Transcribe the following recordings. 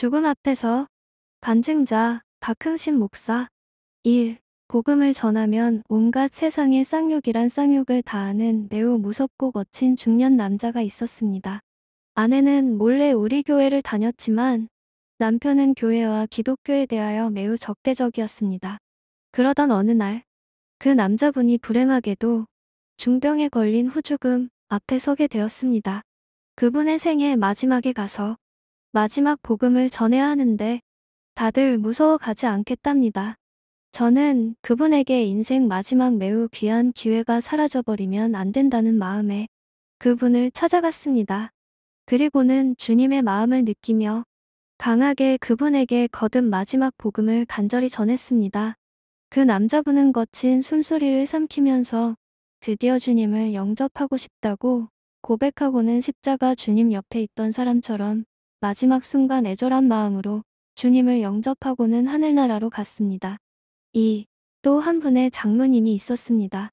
죽음 앞에서 간증자 박흥신 목사 1. 복음을 전하면 온갖 세상의 쌍욕이란 쌍욕을 다하는 매우 무섭고 거친 중년 남자가 있었습니다. 아내는 몰래 우리 교회를 다녔지만 남편은 교회와 기독교에 대하여 매우 적대적이었습니다. 그러던 어느 날 그 남자분이 불행하게도 중병에 걸린 후죽음 앞에 서게 되었습니다. 그분의 생애 마지막에 가서 마지막 복음을 전해야 하는데 다들 무서워가지 않겠답니다. 저는 그분에게 인생 마지막 매우 귀한 기회가 사라져버리면 안 된다는 마음에 그분을 찾아갔습니다. 그리고는 주님의 마음을 느끼며 강하게 그분에게 거듭 마지막 복음을 간절히 전했습니다. 그 남자분은 거친 숨소리를 삼키면서 드디어 주님을 영접하고 싶다고 고백하고는 십자가 주님 옆에 있던 사람처럼 마지막 순간 애절한 마음으로 주님을 영접하고는 하늘나라로 갔습니다. 2. 또 한 분의 장모님이 있었습니다.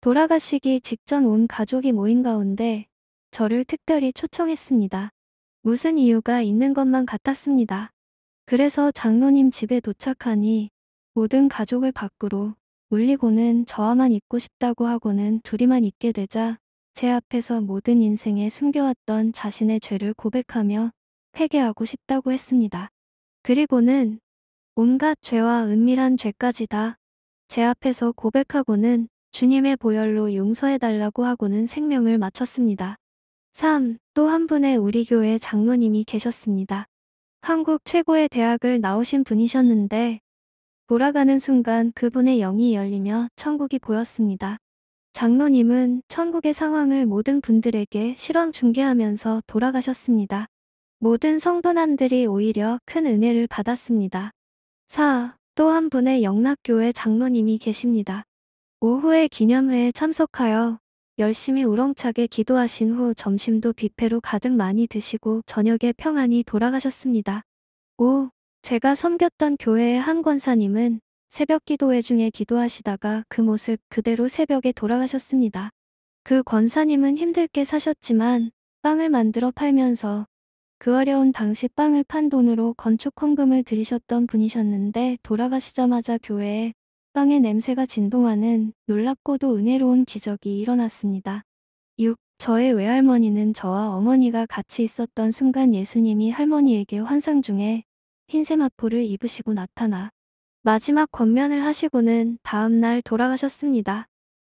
돌아가시기 직전 온 가족이 모인 가운데 저를 특별히 초청했습니다. 무슨 이유가 있는 것만 같았습니다. 그래서 장로님 집에 도착하니 모든 가족을 밖으로 물리고는 저와만 있고 싶다고 하고는 둘이만 있게 되자 제 앞에서 모든 인생에 숨겨왔던 자신의 죄를 고백하며 회개하고 싶다고 했습니다. 그리고는 온갖 죄와 은밀한 죄까지 다 제 앞에서 고백하고는 주님의 보혈로 용서해달라고 하고는 생명을 마쳤습니다. 3. 또 한 분의 우리 교회 장로님이 계셨습니다. 한국 최고의 대학을 나오신 분이셨는데 돌아가는 순간 그분의 영이 열리며 천국이 보였습니다. 장로님은 천국의 상황을 모든 분들에게 실황 중계하면서 돌아가셨습니다. 모든 성도남들이 오히려 큰 은혜를 받았습니다. 4. 또 한 분의 영락교회 장로님이 계십니다. 오후에 기념회에 참석하여 열심히 우렁차게 기도하신 후 점심도 뷔페로 가득 많이 드시고 저녁에 평안히 돌아가셨습니다. 5. 제가 섬겼던 교회의 한 권사님은 새벽 기도회 중에 기도하시다가 그 모습 그대로 새벽에 돌아가셨습니다. 그 권사님은 힘들게 사셨지만 빵을 만들어 팔면서 그 어려운 당시 빵을 판 돈으로 건축 헌금을 들이셨던 분이셨는데 돌아가시자마자 교회에 빵의 냄새가 진동하는 놀랍고도 은혜로운 기적이 일어났습니다. 6. 저의 외할머니는 저와 어머니가 같이 있었던 순간 예수님이 할머니에게 환상 중에 흰색 마포를 입으시고 나타나 마지막 권면을 하시고는 다음날 돌아가셨습니다.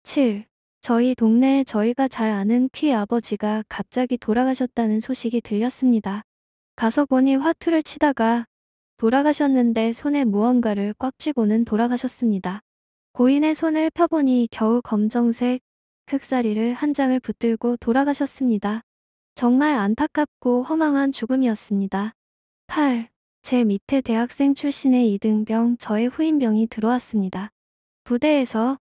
7. 저희 동네에 저희가 잘 아는 퀴 아버지가 갑자기 돌아가셨다는 소식이 들렸습니다. 가서 보니 화투를 치다가 돌아가셨는데 손에 무언가를 꽉 쥐고는 돌아가셨습니다. 고인의 손을 펴보니 겨우 검정색 흑사리를 한 장을 붙들고 돌아가셨습니다. 정말 안타깝고 허망한 죽음이었습니다. 8. 제 밑에 대학생 출신의 이등병 저의 후임병이 들어왔습니다. 부대에서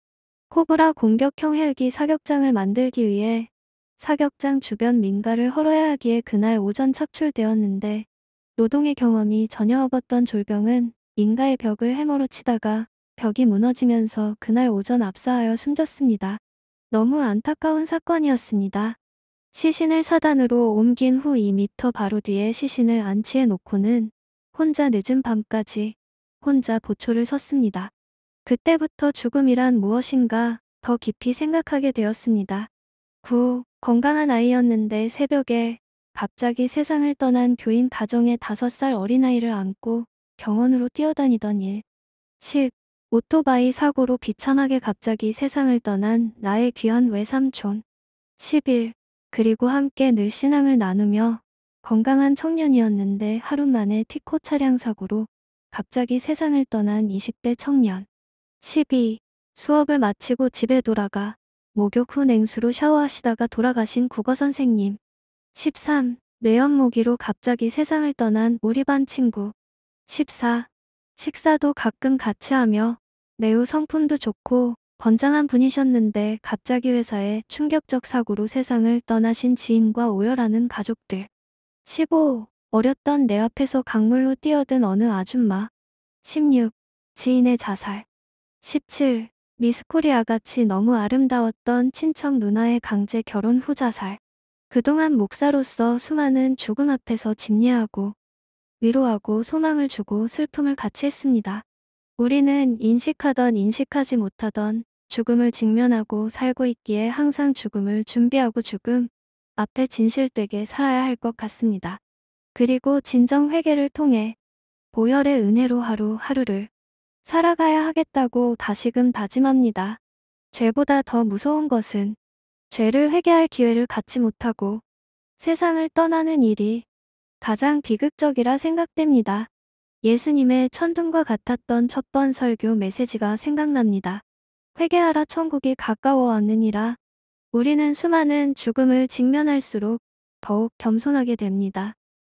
코브라 공격형 헬기 사격장을 만들기 위해 사격장 주변 민가를 헐어야 하기에 그날 오전 착출되었는데 노동의 경험이 전혀 없었던 졸병은 민가의 벽을 해머로 치다가 벽이 무너지면서 그날 오전 압사하여 숨졌습니다. 너무 안타까운 사건이었습니다. 시신을 사단으로 옮긴 후 2미터 바로 뒤에 시신을 안치해 놓고는 혼자 늦은 밤까지 혼자 보초를 섰습니다. 그때부터 죽음이란 무엇인가 더 깊이 생각하게 되었습니다. 9. 건강한 아이였는데 새벽에 갑자기 세상을 떠난 교인 가정의 5살 어린아이를 안고 병원으로 뛰어다니던 일. 10. 오토바이 사고로 비참하게 갑자기 세상을 떠난 나의 귀한 외삼촌. 11. 그리고 함께 늘 신앙을 나누며 건강한 청년이었는데 하루 만에 티코 차량 사고로 갑자기 세상을 떠난 20대 청년. 12. 수업을 마치고 집에 돌아가 목욕 후 냉수로 샤워하시다가 돌아가신 국어 선생님. 13. 뇌염 모기로 갑자기 세상을 떠난 우리 반 친구. 14. 식사도 가끔 같이 하며 매우 성품도 좋고 건장한 분이셨는데 갑자기 회사에 충격적 사고로 세상을 떠나신 지인과 오열하는 가족들. 15. 어렸던 내 앞에서 강물로 뛰어든 어느 아줌마. 16. 지인의 자살. 17. 미스코리아같이 너무 아름다웠던 친척 누나의 강제 결혼 후 자살. 그동안 목사로서 수많은 죽음 앞에서 집례하고 위로하고 소망을 주고 슬픔을 같이 했습니다. 우리는 인식하던 인식하지 못하던 죽음을 직면하고 살고 있기에 항상 죽음을 준비하고 죽음 앞에 진실되게 살아야 할 것 같습니다. 그리고 진정 회개를 통해 보혈의 은혜로 하루하루를 살아가야 하겠다고 다시금 다짐합니다. 죄보다 더 무서운 것은 죄를 회개할 기회를 갖지 못하고 세상을 떠나는 일이 가장 비극적이라 생각됩니다. 예수님의 천둥과 같았던 첫 번 설교 메시지가 생각납니다. 회개하라 천국이 가까워 왔느니라. 우리는 수많은 죽음을 직면할수록 더욱 겸손하게 됩니다.